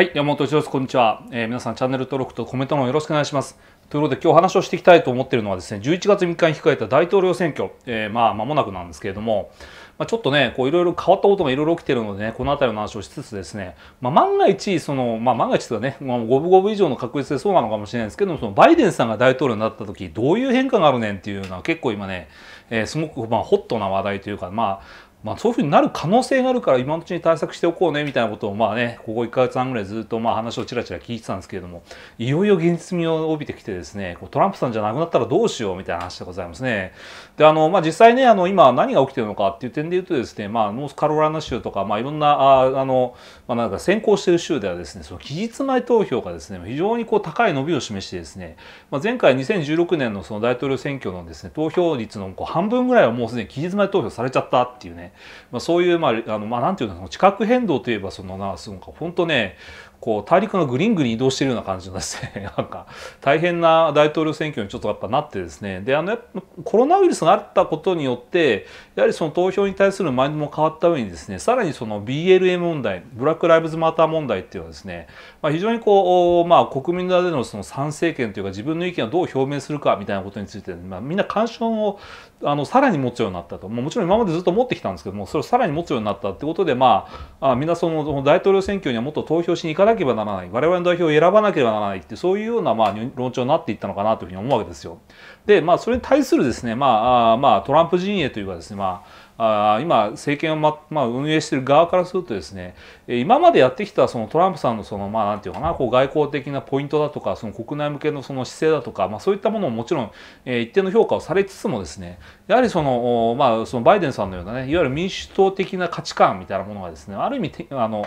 はい、山本一郎こんにちは、えー、皆さん、チャンネル登録とコメントのよろしくお願いします。ということで、今日話をしていきたいと思っているのはですね、11月3日に控えた大統領選挙、えー、まあ、間もなくなんですけれども、まあ、ちょっとね、こう、いろいろ変わったことがいろいろ起きているのでね、この辺りの話をしつつですね、まあ、万が一、その、まあ、万が一とかね、ま五分五分以上の確率でそうなのかもしれないですけども、その、バイデンさんが大統領になった時、どういう変化があるねんっていうのは、結構今ね、えー、すごく、まあ、ホットな話題というか、まあ、まあ、そういうふうになる可能性があるから今のうちに対策しておこうねみたいなことをまあねここ1か月半ぐらいずっとまあ話をちらちら聞いてたんですけれどもいよいよ現実味を帯びてきてですねトランプさんじゃなくなったらどうしようみたいな話でございますね。であのまあ、実際ねあの今何が起きてるのかっていう点で言うとですね、まあ、ノースカロライナ州とか、まあ、いろんなああの、まあ、なんか先行している州ではですねその期日前投票がですね非常にこう高い伸びを示してですね、まあ、前回2016年のその大統領選挙のですね投票率のこう半分ぐらいはもうすでに期日前投票されちゃったっていうねまあ、そういう、まああのまあ、なんていうの地殻変動といえばそのなその本当ねこう大陸がぐりんぐり移動してるような感じのですねなんか大変な大統領選挙にちょっとやっぱなってですねであのコロナウイルスがあったことによってやはりその投票に対するマインドも変わった上にですねさらにその BLM 問題ブラック・ライブズ・マター問題っていうのはですね、まあ、非常にこう、まあ、国民の間でのその参政権というか自分の意見をどう表明するかみたいなことについて、まあ、みんな干渉をあのさらに持つようになったともちろん今までずっと持ってきたんですけどもそれをさらに持つようになったってことでまああみんなその大統領選挙にはもっと投票しに行かなければならない我々の代表を選ばなければならないってそういうようなまあ論調になっていったのかなというふうに思うわけですよ。で、まあ、それに対するですね、まあ、まあ、トランプ陣営というかですね、まあ、あ今、政権をま、まあ、運営している側からするとですね、今までやってきたそのトランプさんのその、まあ、なんていうかな、こう外交的なポイントだとか、その国内向けのその姿勢だとか、まあ、そういったものももちろん、えー、一定の評価をされつつもですね、やはりその、まあ、そのバイデンさんのようなねいわゆる民主党的な価値観みたいなものがですねある意味あの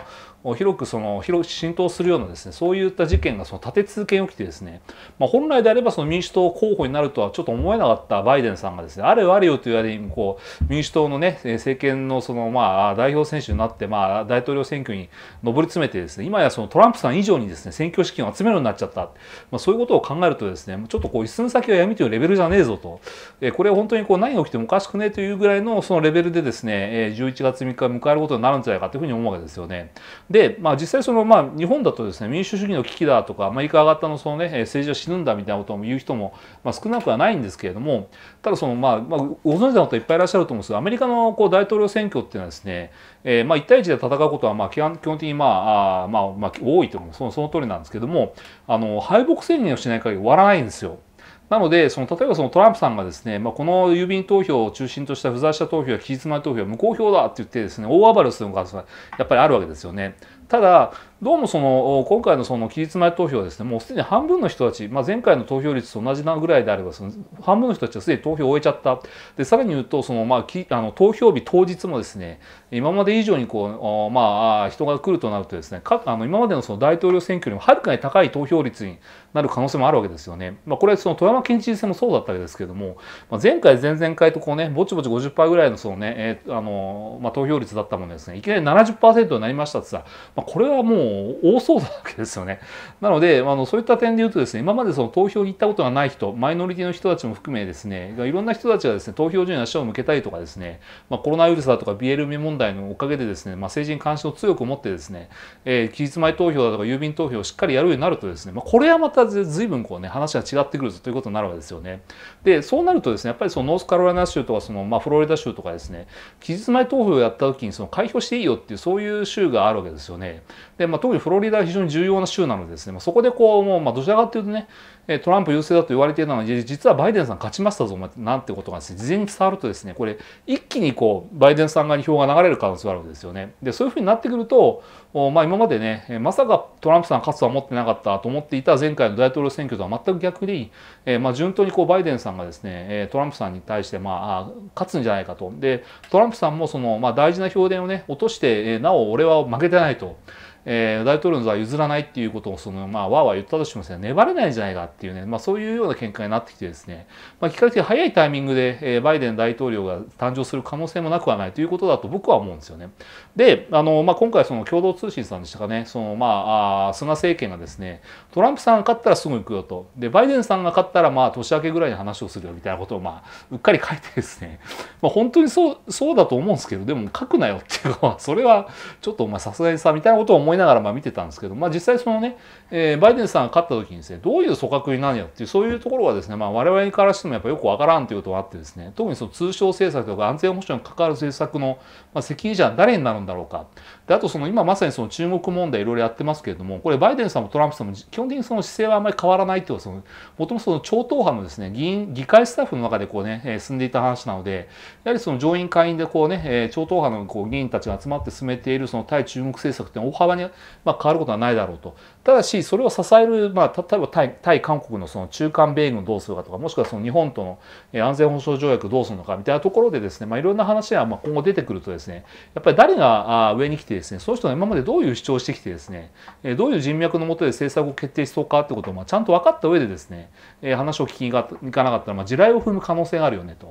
広くその広浸透するようなですねそういった事件がその立て続けに起きてですね、まあ、本来であればその民主党候補になるとはちょっと思えなかったバイデンさんがですねあれよあれよという間にこう民主党のね政権のそのまあ代表選手になってまあ大統領選挙に上り詰めてですね今やそのトランプさん以上にですね選挙資金を集めるようになっちゃった、まあ、そういうことを考えるとですねちょっとこう一寸先は闇というレベルじゃねえぞと、えこれ本当にこう何が起きてもおかしくねというぐらいのそのレベルでですね、11月3日を迎えることになるんじゃないかというふうに思うわけですよね。で、まあ、実際その、まあ、日本だとですね、民主主義の危機だとか、アメリカ上がったのその、ね、政治は死ぬんだみたいなことを言う人も、まあ、少なくはないんですけれども、ただその、まあ、まあ、ご存知の方いっぱいいらっしゃると思うんですが、アメリカのこう大統領選挙っていうのはですね、えー、まあ、1対1で戦うことは、まあ、基本的に、まあ、あまあ、まあ、多いと思うそのその通りなんですけども、あの敗北宣言をしない限り終わらないんですよ。なので、その例えばそのトランプさんがですね、まあ、この郵便投票を中心とした不在者投票や期日前投票は無効票だって言ってですね、大暴れするのがやっぱりあるわけですよね。ただ、どうもその今回のその期日前投票はですねもうすでに半分の人たち、まあ、前回の投票率と同じなぐらいであればその半分の人たちはすでに投票を終えちゃったでさらに言うとその、まあ、きあの投票日当日もですね今まで以上にこう、まあ、人が来るとなるとですねかあの今までのその大統領選挙よりもはるかに高い投票率になる可能性もあるわけですよね。まあ、これその富山県知事選もそうだったわけですけども、まあ、前回前々回とこうねぼちぼち50%ぐらいのそのね、えー、あのまあ、投票率だったものですねいきなり70%になりましたってさ、まあ、これはもう多そうなわけですよね。なので、あのそういった点で言うとですね、今までその投票に行ったことがない人、マイノリティの人たちも含めですね、いろんな人たちがですね、投票所に足を向けたりとかですね、まあ、コロナウイルスだとか BLM 問題のおかげでですね、まあ、政治に関心を強く持ってですね、えー、期日前投票だとか郵便投票をしっかりやるようになるとですね、まあ、これはまた随分こうね、話が違ってくるということになるわけですよね。で、そうなるとですね、やっぱりそのノースカロライナ州とかその、まあ、フロリダ州とかですね、期日前投票をやった時にその開票していいよっていうそういう州があるわけですよね。で、まあ、特にフロリダは非常に重要な州なのでですね、まあ、そこでこうもう、まあ、どちらかというとねトランプ優勢だと言われていたのに実はバイデンさん勝ちましたぞなんてことがです、ね、事前に伝わるとですねこれ一気にこうバイデンさん側に票が流れる可能性があるわけですよね。でそういうふうになってくると、まあ、今までねまさかトランプさん勝つとは思ってなかったと思っていた前回の大統領選挙とは全く逆に、えまあ、順当にこうバイデンさんがですねトランプさんに対して、まあ、勝つんじゃないかと。でトランプさんもその、まあ、大事な票田をね落としてなお俺は負けてないと。えー、大統領の座は譲らないっていうことをその、まあ、わーわー言ったとしてもです、ね、粘れないんじゃないかっていうね、まあ、そういうような見解になってきてですね、まあ、比較的早いタイミングで、えー、バイデン大統領が誕生する可能性もなくはないということだと僕は思うんですよね。で、あのまあ、今回その共同通信さんでしたかね、そのまああ菅政権がですね、トランプさんが勝ったらすぐ行くよと、でバイデンさんが勝ったらまあ年明けぐらいに話をするよみたいなことを、まあ、うっかり書いてですね、まあ、本当にそうそうだと思うんですけど、でも書くなよっていうのは、それはちょっとお前さすがにさみたいなことを思いいながらま見てたんですけど、まあ、実際そのね、えー、バイデンさんが勝った時にですねどういう組閣になるよっていうそういうところはですね、まあ、我々からしてもやっぱよくわからんということがあってですね特にその通商政策とか安全保障に関わる政策の、ま責任者は誰になるんだろうかであとその今まさにその中国問題いろいろやってますけれどもこれバイデンさんもトランプさんも基本的にその姿勢はあんまり変わらないというのはもともとその超党派のですね議員議会スタッフの中でこうね、え進んでいた話なのでやはりその上院下院でこうね、え超党派のこう議員たちが集まって進めているその対中国政策って大幅にまあ、変わることはないだろうと。ただし、それを支える、まあ、例えば対対韓国のその中間米軍どうするかとか、もしくはその日本との安全保障条約どうするのかみたいなところでですね、まあ、いろんな話が今後出てくるとですね、やっぱり誰が上に来てですね、その人が今までどういう主張してきてですね、どういう人脈のもとで政策を決定しそうかってことを、まあ、ちゃんと分かった上でですね、話を聞きに行かなかったら、まあ、地雷を踏む可能性があるよねと。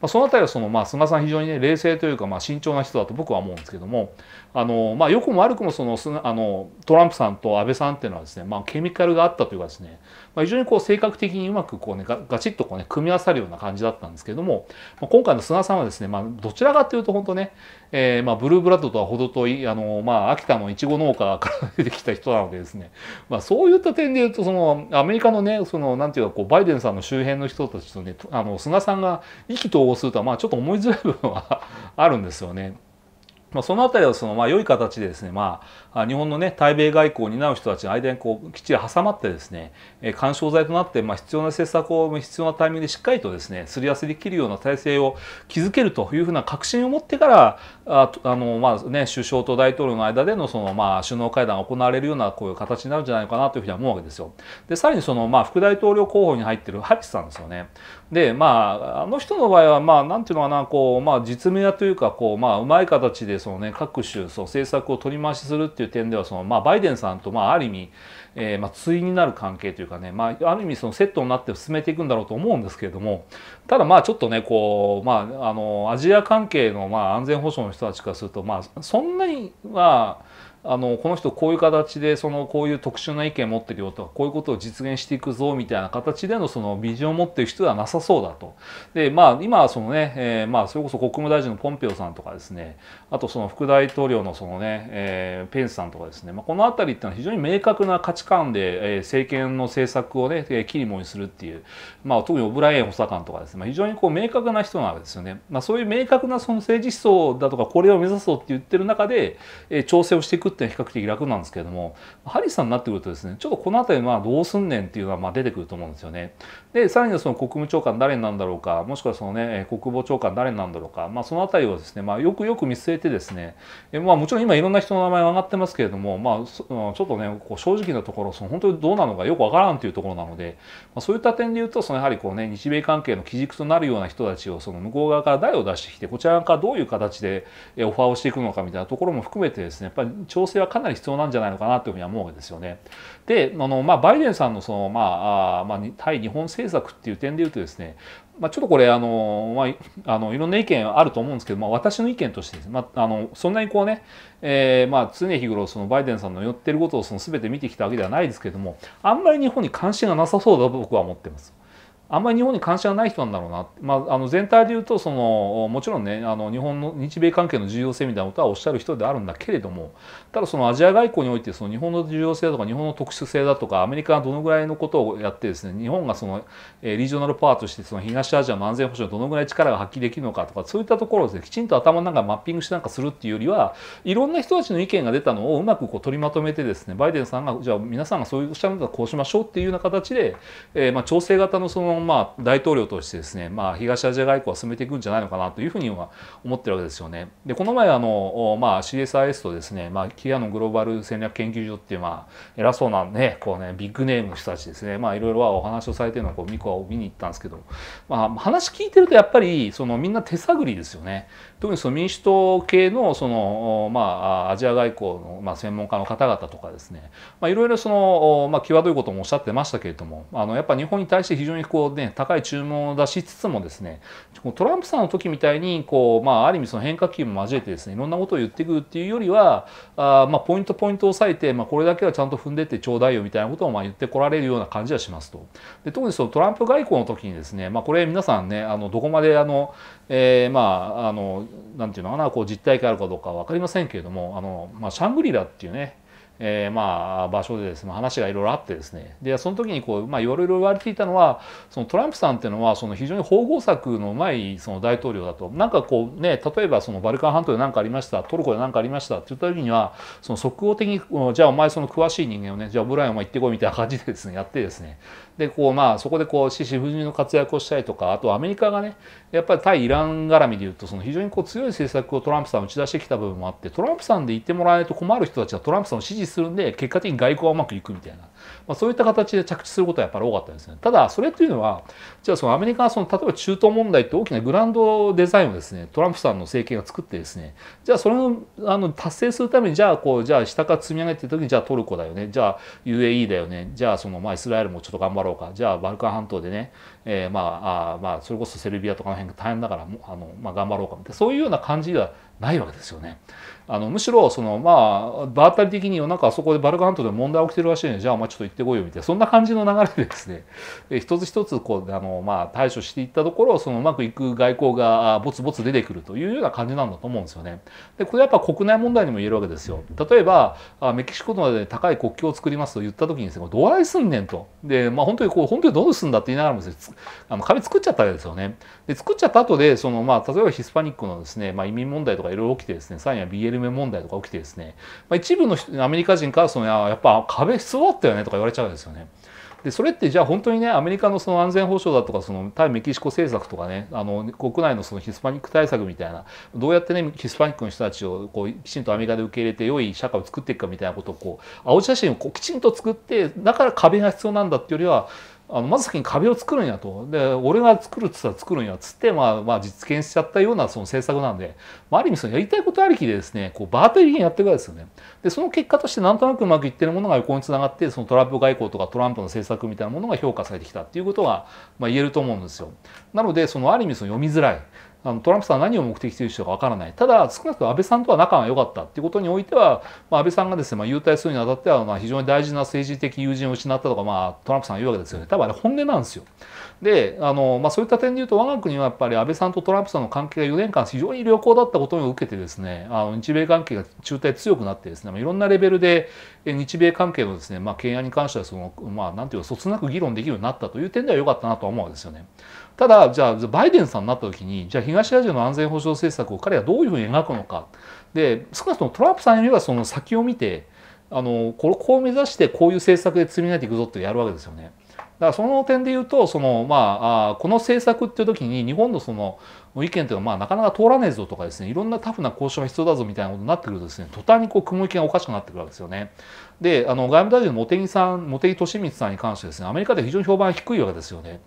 まあ、そのあたりはその、まあ、菅さん非常にね、冷静というか、まあ、慎重な人だと僕は思うんですけども、あのまあ、よくも悪くもそのあのトランプさんと安倍さんっていうのはですね、まあ、ケミカルがあったというかですね、まあ、非常にこう性格的にうまくこう、ね、ガチッとこう、ね、組み合わさるような感じだったんですけれども、まあ、今回の菅さんはですね、まあ、どちらかというと本当ね、えーまあ、ブルーブラッドとは程遠いあの、まあ、秋田のいちご農家から出てきた人なのでですね、まあ、そういった点でいうとそのアメリカのねそのなんていうかこうバイデンさんの周辺の人たちとねあの菅さんが意気投合するとはまあちょっと思いづらい部分はあるんですよね。まあ、そのあたりはその、まあ、良い形でですね、まあ、日本のね、対米外交を担う人たちの間にこう、きっちり挟まってですね、干渉剤となって、まあ、必要な政策を必要なタイミングでしっかりとですね、すり合わせできるような体制を築けるというふうな確信を持ってから、ああの、まあね、首相と大統領の間での、その、まあ、首脳会談が行われるような、こういう形になるんじゃないかなというふうには思うわけですよ。で、さらにその、まあ、副大統領候補に入っているハリスさんですよね。でまああの人の場合はまあなんていうのかなこう、まあ、実務屋というかこう、まあ、うまい形でその、ね、各種その政策を取り回しするっていう点ではその、まあ、バイデンさんと、まあ、ある意味、えーまあ、対になる関係というかね、まあ、ある意味そのセットになって進めていくんだろうと思うんですけれどもただまあちょっとねこう、まあ、あのアジア関係の、まあ、安全保障の人たちからすると、まあ、そんなには、まあのこの人こういう形でそのこういう特殊な意見を持ってるよとかこういうことを実現していくぞみたいな形でのそのビジョンを持ってる人ではなさそうだと。でまあ今はそのね、えー、まあそれこそ国務大臣のポンペオさんとかですねあとその副大統領のそのね、えー、ペンスさんとかですね、まあ、この辺りっていうのは非常に明確な価値観で、えー、政権の政策をね切りもにするっていう、まあ、特にオブライエン補佐官とかですね、まあ、非常にこう明確な人なんですよね。まあ、そういう明確なその政治思想だとかこれを目指そうって言ってる中で、えー、調整をしていくっていうのは比較的楽なんですけれどもハリスさんになってくるとですねちょっとこの辺りはどうすんねんっていうのは出てくると思うんですよね。でさらにはその国務長官誰なんだろうかもしくはその、ね、国防長官誰なんだろうか、まあ、その辺りをですね、まあ、よくよく見据えてですね、えまあ、もちろん今いろんな人の名前が上がってますけれども、まあ、ちょっとねこう正直なところその本当にどうなのかよくわからんというところなので、まあ、そういった点で言うとそのやはりこう、ね、日米関係の基軸となるような人たちをその向こう側から誰を出してきてこちら側からどういう形でオファーをしていくのかみたいなところも含めてですねやっぱり調整はかなり必要なんじゃないのかなというふうには思うわけですよね。であの、まあ、バイデンさんのその、まあ、まあ、対日本政政策っていう点で言うとですね、まあ、ちょっとこれあの、まあ、あのいろんな意見あると思うんですけど、まあ、私の意見として、です、ね、まあ、あのそんなにこうね、えーまあ、常日頃そのバイデンさんの言ってることをその全て見てきたわけではないですけどもあんまり日本に関心がなさそうだと僕は思ってます。あんまり日本に関心がない人なんだろうな、まあ、あの全体で言うとそのもちろんねあの日本の日米関係の重要性みたいなことはおっしゃる人であるんだけれどもただそのアジア外交においてその日本の重要性だとか日本の特殊性だとかアメリカがどのぐらいのことをやってですね日本がそのリージョナルパワーとしてその東アジアの安全保障にどのぐらい力が発揮できるのかとかそういったところをです、ね、きちんと頭の中マッピングしてなんかするっていうよりはいろんな人たちの意見が出たのをうまくこう取りまとめてですねバイデンさんがじゃあ皆さんがそういうおっしゃるんだらこうしましょうっていうような形で、えー、まあ調整型のそのまあ、大統領としてですね、まあ、東アジア外交は進めていくんじゃないのかなというふうには思ってるわけですよね。でこの前あの、まあ、CSIS とですね、まあ、キアのグローバル戦略研究所っていう、まあ、偉そうなねこうねビッグネームの人たちですね、まあ、いろいろお話をされてるのをこうミコは見に行ったんですけど、まあ、話聞いてるとやっぱりそのみんな手探りですよね。特にその民主党系のその、まあ、アジア外交の、まあ、専門家の方々とかですね、まあ、いろいろその、まあ、際どいこともおっしゃってましたけれどもあのやっぱ日本に対して非常にこうね高い注文を出しつつもですねトランプさんの時みたいにこう、まあ、ある意味その変化球も交えてですねいろんなことを言っていくっていうよりはあ、まあ、ポイントポイントを押さえて、まあ、これだけはちゃんと踏んでってちょうだいよみたいなことをまあ言ってこられるような感じはしますと。で特にそのトランプ外交の時にですね、まあ、これ皆さんねあのどこまであの、えー、まああのなんていうのかなこう実体験あるかどうか分かりませんけれどもあの、まあ、シャングリラっていうねえー、まあ場所でですね話がいろいろあってですねでその時にこう、まあ、いろいろ言われていたのはそのトランプさんっていうのはその非常に縫合策のうまいその大統領だとなんかこうね例えばそのバルカン半島で何かありましたトルコで何かありましたって言った時にはその即応的にじゃあお前その詳しい人間をねじゃあブラインお前行ってこいみたいな感じでですねやってですねでこうまあそこでこう獅子奮迅の活躍をしたりとかあとアメリカがねやっぱり対イラン絡みでいうとその非常にこう強い政策をトランプさん打ち出してきた部分もあってトランプさんで言ってもらわないと困る人たちはトランプさんを支持するんで結果的に外交はうまくいくみたいな。まあ、そういった形で着地することはやっぱり多かったですね。ただそれというのはじゃあそのアメリカはその例えば中東問題って大きなグランドデザインをですねトランプさんの政権が作ってですねじゃあそれをあの達成するためにじゃあこうじゃあ下から積み上げている時にじゃあトルコだよねじゃあ UAE だよねじゃあそのまあイスラエルもちょっと頑張ろうかじゃあバルカン半島でねえー、まああまあそれこそセルビアとかの辺が大変だからあの、まあ、頑張ろうかみたいなそういうような感じではないわけですよね。あのむしろそのまあ場当たり的に夜中あそこでバルカントで問題起きてるらしいのでじゃあお前ちょっと行ってこいよみたいなそんな感じの流れでですね一つ一つこうあの、まあ、対処していったところそのうまくいく外交がぼつぼつ出てくるというような感じなんだと思うんですよね。でこれやっぱ国内問題にも言えるわけですよ。例えばメキシコまで高い国境を作りますと言った時にですねどうあいすんねんと。でまあ本当にこう本当にどうすんだって言いながらもですねあの壁作っちゃったわけですよね。で作っちゃった後でそのまあ例えばヒスパニックのですね、まあ、移民問題とかいろいろ起きてですねさらには BLM 問題とか起きてですね、まあ、一部のアメリカ人からそのやっぱ壁必要だったよねとか言われちゃうんですよね。でそれってじゃあ本当にねアメリカのその安全保障だとかその対メキシコ政策とかねあの国内のそのヒスパニック対策みたいなどうやってねヒスパニックの人たちをこうきちんとアメリカで受け入れて良い社会を作っていくかみたいなことをこう青写真をこうきちんと作ってだから壁が必要なんだっていうよりはあのまず先に壁を作るんやとで俺が作るっつったら作るんやっつって、まあ、まあ実現しちゃったようなその政策なんで、まあ、ある意味そのやりたいことありきでですねこうバーテリーにやっていくわけですよねでその結果としてなんとなくうまくいってるものが横につながってそのトランプ外交とかトランプの政策みたいなものが評価されてきたっていうことが、まあ、言えると思うんですよなのでそのある意味その読みづらいあのトランプさんは何を目的としているかわからない。ただ、少なくとも安倍さんとは仲が良かったっていうことにおいては、まあ、安倍さんがですね、まあ、優待するにあたっては、まあ、非常に大事な政治的友人を失ったとか、まあ、トランプさんが言うわけですよね。多分あれ本音なんですよ。で、あの、まあ、そういった点で言うと、我が国はやっぱり安倍さんとトランプさんの関係が4年間非常に良好だったことを受けてですね、あの日米関係が中退強くなってですね、まあ、いろんなレベルで日米関係のですね、まあ、懸案に関しては、その、まあ、なんていうか、そつなく議論できるようになったという点では良かったなとは思うわけですよね。ただじゃあバイデンさんになった時にじゃあ東アジアの安全保障政策を彼はどういうふうに描くのかで少なくともトランプさんよりはその先を見てあのこれこう目指してこういう政策で積み上げていくぞってやるわけですよね。だからその点で言うとその、まあ、あこの政策っていう時に日本のその意見というのはまあなかなか通らねえぞとかですねいろんなタフな交渉が必要だぞみたいなことになってくるとですね途端にこう雲行きがおかしくなってくるわけですよね。であの外務大臣の茂木さん茂木敏光さんに関してですねアメリカで非常に評判低いわけですよね。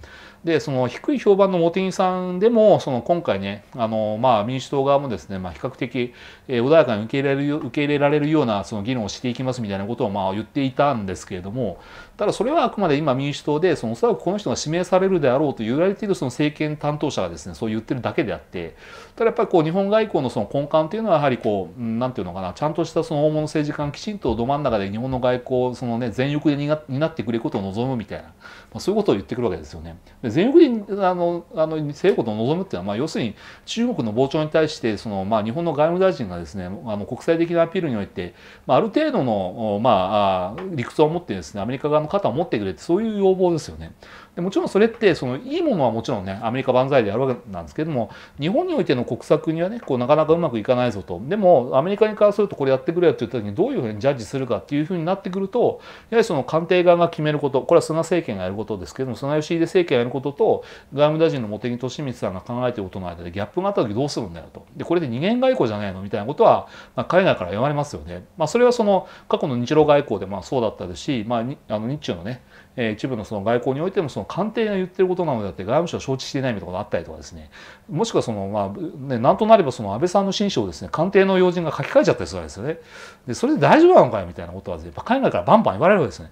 でその低い評判の茂木さんでもその今回ねあの、まあ、民主党側もですね、まあ、比較的、えー、穏やかに受け入れられる受け入れられるようなその議論をしていきますみたいなことをまあ言っていたんですけれどもただそれはあくまで今民主党でそのおそらくこの人が指名されるであろうと言われているその政権担当者がですねそう言ってるだけであってただやっぱりこう日本外交のその根幹というのはやはりこう何ていうのかなちゃんとしたその大物政治家がきちんとど真ん中で日本の外交そのね全力で担ってくれることを望むみたいな、まあ、そういうことを言ってくるわけですよね。で全力であのあの政府ことを望むっていうのはまあ要するに中国の膨張に対してそのまあ日本の外務大臣がですねあの国際的なアピールにおいて、まあ、ある程度のまあ理屈を持ってですねアメリカ側のの肩を持ってくれってそういう要望ですよね。でもちろんそれってそのいいものはもちろんねアメリカ万歳でやるわけなんですけども日本においての国策にはねこうなかなかうまくいかないぞとでもアメリカにからするとこれやってくれよって言った時にどういうふうにジャッジするかっていうふうになってくるとやはりその官邸側が決めることこれは菅政権がやることですけども菅義偉政権がやることと外務大臣の茂木利光さんが考えていることの間でギャップがあった時どうするんだよとでこれで二元外交じゃないのみたいなことは、まあ、海外から言われますよね。まあ、それはその過去の日露外交でまあそうだったですし、まあ、あの日中のねえー、一部のその外交においてもその官邸が言ってることなのであって外務省は承知していないみたいなことがあったりとかですねもしくはその、まあね、なんとなればその安倍さんの親書をですね官邸の要人が書き換えちゃったりするわけですよね。でそれで大丈夫なのかよみたいなことはやっぱ海外からバンバン言われるわけですね。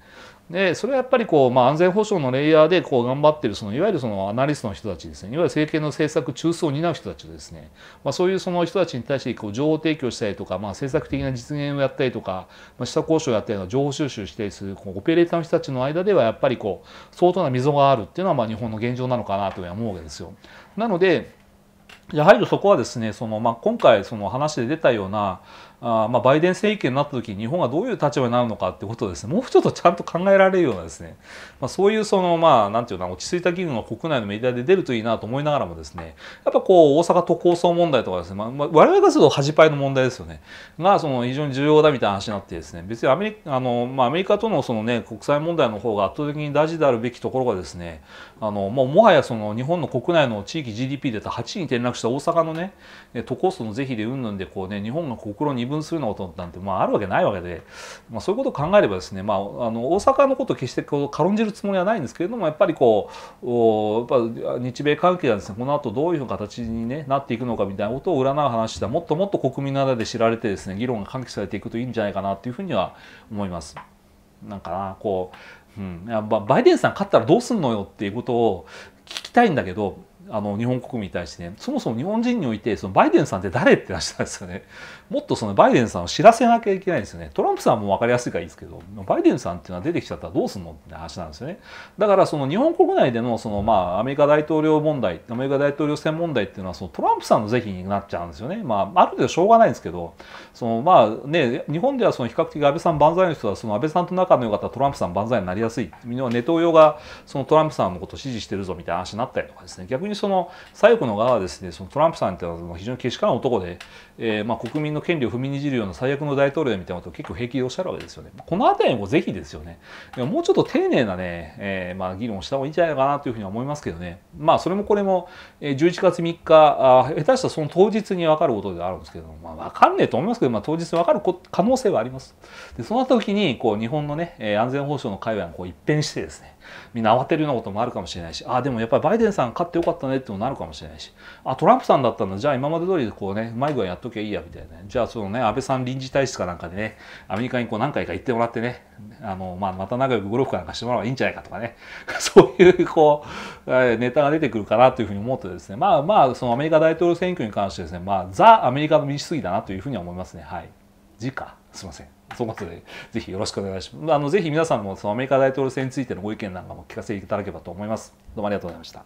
でそれはやっぱりこう、まあ、安全保障のレイヤーでこう頑張ってるそのいわゆるそのアナリストの人たちですねいわゆる政権の政策中枢を担う人たちですね、まあ、そういうその人たちに対してこう情報提供したりとか、まあ、政策的な実現をやったりとか、まあ、下交渉をやったりとか情報収集したりするこうオペレーターの人たちの間ではやっぱりこう相当な溝があるっていうのはまあ日本の現状なのかなとは思うわけですよ。なのでやはりそこはですねその、まあ、今回その話で出たようなあまあ、バイデン政権になった時に日本がどういう立場になるのかってことをですねもうちょっとちゃんと考えられるようなですね、まあ、そういうそのまあなんていうの落ち着いた議論が国内のメディアで出るといいなと思いながらもですねやっぱこう大阪都構想問題とかですね、まあ、我々がすると恥パイの問題ですよねがその非常に重要だみたいな話になってですね別にアメリカあの、まあ、アメリカとのその、ね、国際問題の方が圧倒的に大事であるべきところがですねあのもうもはやその日本の国内の地域 GDP で8位に転落した大阪のね都構想の是非でうんぬんでこうね日本が国論二分分するようなことなんて、まあ、あるわけないわけで、まあ、そういうことを考えればですね、まあ、あの大阪のことを決してこう軽んじるつもりはないんですけれどもやっぱりこうおやっぱ日米関係がですねこの後どういう形に、ね、なっていくのかみたいなことを占う話ではもっともっと国民の間で知られてですね議論が喚起されていくといいんじゃないかなというふうには思います。なんかなこううん、やっぱバイデンさん勝ったらどうすんのよっていうことを聞きたいんだけどあの日本国民に対してねそもそも日本人においてそのバイデンさんって誰って話なんですよねもっとそのバイデンさんを知らせなきゃいけないんですよねトランプさんも分かりやすいからいいですけどバイデンさんっていうのは出てきちゃったらどうすんのって話なんですよねだからその日本国内でのそのまあアメリカ大統領問題アメリカ大統領選問題っていうのはそのトランプさんの是非になっちゃうんですよねまあある程度しょうがないんですけどそのまあね日本ではその比較的安倍さん万歳の人はその安倍さんと仲の良かったトランプさん万歳になりやすいみんなはネトウヨがそのトランプさんのことを支持してるぞみたいな話になったりとかですね逆ににその左翼の側はですねそのトランプさんっていうのは非常にけしからん男で、えーまあ、国民の権利を踏みにじるような最悪の大統領みたいなことを結構平気でおっしゃるわけですよね。この辺りもぜひですよねもうちょっと丁寧なね、えーまあ、議論をした方がいいんじゃないかなというふうに思いますけどねまあそれもこれも11月3日あ下手したらその当日に分かることであるんですけど、まあ、分かんねえと思いますけど、まあ、当日分かる可能性はあります。でその時にこう日本のね安全保障の界話がこう一変してですねみんな慌てるようなこともあるかもしれないしあでもやっぱりバイデンさん勝ってよかったねってもなるかもしれないしあトランプさんだったんだじゃあ今まで通りこうねうまい具合やっときゃいいやみたいな、じゃあそのね安倍さん臨時大使かなんかでねアメリカにこう何回か行ってもらってねあの、まあ、また仲良くゴルフかなんかしてもらえばいいんじゃないかとかね そういうこうネタが出てくるかなというふうに思ってですねまあまあそのアメリカ大統領選挙に関してですねまあザ・アメリカの民主主義だなというふうには思いますねはい。次かすいませんそうこまでぜひよろしくお願いします。あのぜひ皆さんもそのアメリカ大統領選についてのご意見なんかも聞かせていただければと思います。どうもありがとうございました。